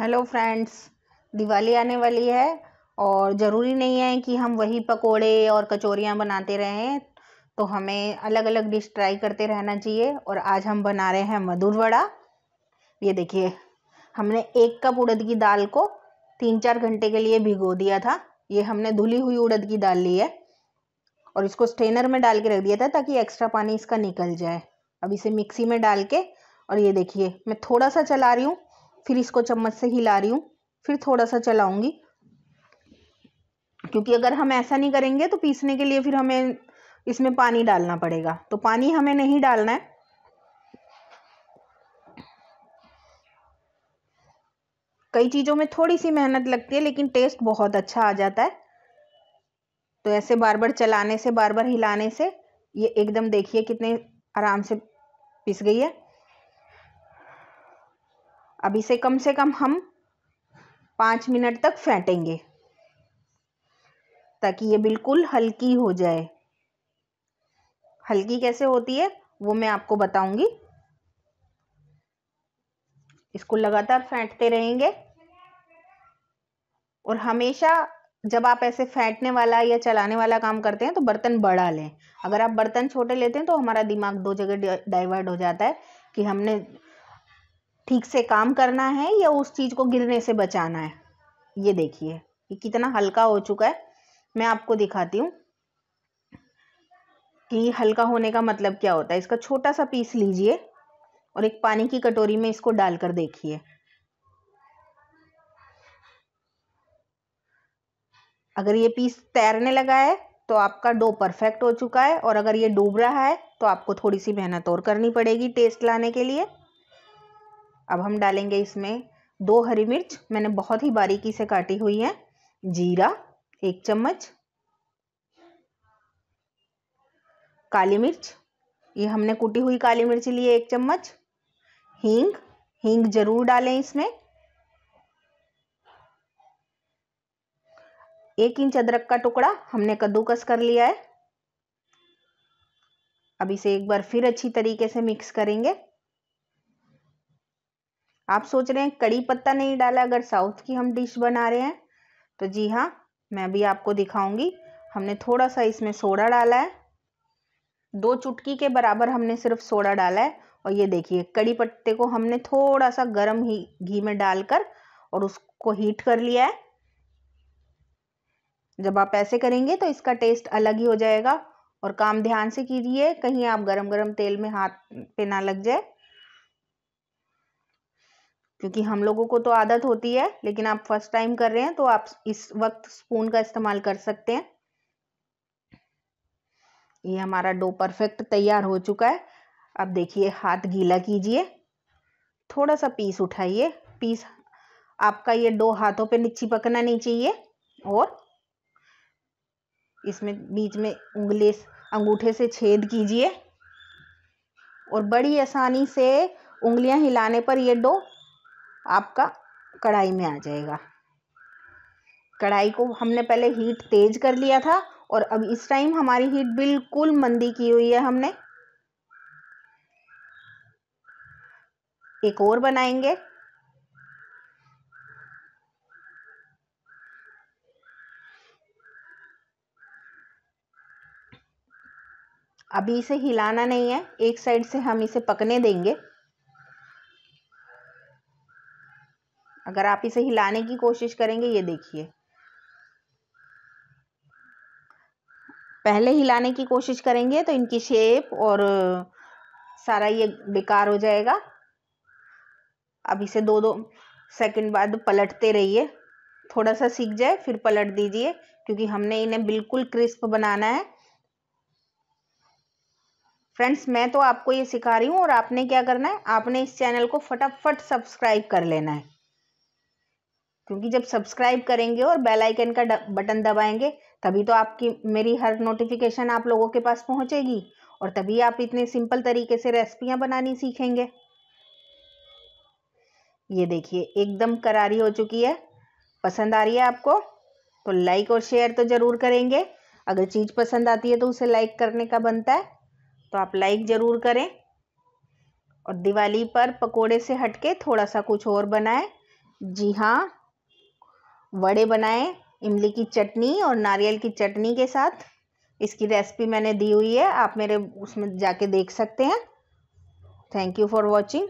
hello friends Diwali आने वाली है और ज़रूरी नहीं है कि हम वही पकोड़े और कचौरियाँ बनाते रहें तो हमें अलग अलग डिश ट्राई करते रहना चाहिए और आज हम बना रहे हैं मधुर वड़ा ये देखिए हमने एक कप उड़द की दाल को तीन चार घंटे के लिए भिगो दिया था ये हमने धुली हुई उड़द की दाल ली है और इसको स्ट्रेनर में डाल के रख दिया था ताकि एक्स्ट्रा पानी इसका निकल जाए अब इसे मिक्सी में डाल के और ये देखिए मैं थोड़ा सा चला रही हूँ फिर इसको चम्मच से हिला रही हूँ फिर थोड़ा सा चलाऊंगी क्योंकि अगर हम ऐसा नहीं करेंगे तो पीसने के लिए फिर हमें इसमें पानी डालना पड़ेगा तो पानी हमें नहीं डालना है कई चीज़ों में थोड़ी सी मेहनत लगती है लेकिन टेस्ट बहुत अच्छा आ जाता है तो ऐसे बार बार चलाने से बार बार हिलाने से ये एकदम देखिए कितने आराम से पिस गई है अब इसे कम से कम हम पाँच मिनट तक फेंटेंगे ताकि ये बिल्कुल हल्की हो जाए हल्की कैसे होती है वो मैं आपको बताऊंगी इसको लगातार फेंटते रहेंगे और हमेशा जब आप ऐसे फेंटने वाला या चलाने वाला काम करते हैं तो बर्तन बड़ा लें अगर आप बर्तन छोटे लेते हैं तो हमारा दिमाग दो जगह डाइवर्ट हो जाता है कि हमने ठीक से काम करना है या उस चीज़ को गिरने से बचाना है ये देखिए ये कितना हल्का हो चुका है मैं आपको दिखाती हूँ कि हल्का होने का मतलब क्या होता है इसका छोटा सा पीस लीजिए और एक पानी की कटोरी में इसको डालकर देखिए अगर ये पीस तैरने लगा है तो आपका डो परफेक्ट हो चुका है और अगर ये डूब रहा है तो आपको थोड़ी सी मेहनत और करनी पड़ेगी टेस्ट लाने के लिए अब हम डालेंगे इसमें दो हरी मिर्च मैंने बहुत ही बारीकी से काटी हुई है जीरा एक चम्मच काली मिर्च ये हमने कूटी हुई काली मिर्च लिए एक चम्मच हींग हींग जरूर डालें इसमें एक इंच अदरक का टुकड़ा हमने कद्दूकस कर लिया है अब इसे एक बार फिर अच्छी तरीके से मिक्स करेंगे आप सोच रहे हैं कड़ी पत्ता नहीं डाला अगर साउथ की हम डिश बना रहे हैं तो जी हाँ मैं भी आपको दिखाऊंगी हमने थोड़ा सा इसमें सोडा डाला है दो चुटकी के बराबर हमने सिर्फ सोडा डाला है और ये देखिए कड़ी पत्ते को हमने थोड़ा सा गर्म ही घी में डालकर और उसको हीट कर लिया है जब आप ऐसे करेंगे तो इसका टेस्ट अलग ही हो जाएगा और काम ध्यान से कीजिए कहीं आप गरम गरम तेल में हाथ पे ना लग जाए क्योंकि हम लोगों को तो आदत होती है लेकिन आप फर्स्ट टाइम कर रहे हैं तो आप इस वक्त स्पून का इस्तेमाल कर सकते हैं ये हमारा डो परफेक्ट तैयार हो चुका है अब देखिए हाथ गीला कीजिए थोड़ा सा पीस उठाइए पीस आपका ये डो हाथों पे पकना नहीं चाहिए और इसमें बीच में उंगले अंगूठे से छेद कीजिए और बड़ी आसानी से उंगलियां हिलाने पर यह डो आपका कढ़ाई में आ जाएगा कढ़ाई को हमने पहले हीट तेज़ कर लिया था और अब इस टाइम हमारी हीट बिल्कुल मंदी की हुई है हमने एक और बनाएंगे अभी इसे हिलाना नहीं है एक साइड से हम इसे पकने देंगे अगर आप इसे हिलाने की कोशिश करेंगे ये देखिए पहले हिलाने की कोशिश करेंगे तो इनकी शेप और सारा ये बेकार हो जाएगा अब इसे दो दो सेकंड बाद पलटते रहिए थोड़ा सा सीख जाए फिर पलट दीजिए क्योंकि हमने इन्हें बिल्कुल क्रिस्प बनाना है फ्रेंड्स मैं तो आपको ये सिखा रही हूँ और आपने क्या करना है आपने इस चैनल को फटाफट सब्सक्राइब कर लेना है क्योंकि जब सब्सक्राइब करेंगे और बेल आइकन का बटन दबाएंगे तभी तो आपकी मेरी हर नोटिफिकेशन आप लोगों के पास पहुंचेगी और तभी आप इतने सिंपल तरीके से रेसिपियां बनानी सीखेंगे ये देखिए एकदम करारी हो चुकी है पसंद आ रही है आपको तो लाइक और शेयर तो ज़रूर करेंगे अगर चीज़ पसंद आती है तो उसे लाइक करने का बनता है तो आप लाइक ज़रूर करें और दिवाली पर पकोड़े से हटके थोड़ा सा कुछ और बनाएं जी हाँ वड़े बनाए इमली की चटनी और नारियल की चटनी के साथ इसकी रेसिपी मैंने दी हुई है आप मेरे उसमें जाके देख सकते हैं थैंक यू फॉर वॉचिंग